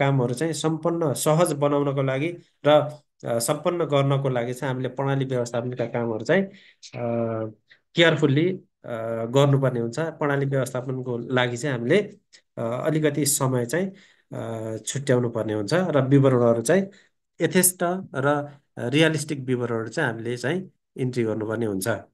कामहरू चाहिँ सम्पन्न सहज बनाउनको लागि र सम्पन्न गर्नको लागि चाहिँ हामीले प्रणाली व्यवस्थापनका कामहरू चाहिँ केयरफुल्ली गर्नुपर्ने हुन्छ प्रणाली व्यवस्थापनको लागि चाहिँ हामीले अलिकति समय चाहिँ छुट्याउनु पर्ने हुन्छ र विवरणहरू चाहिँ यथेष्ट र रियलिस्टिक विवरणहरू चाहिँ हामीले चाहिँ इन्ट्री गर्नुपर्ने हुन्छ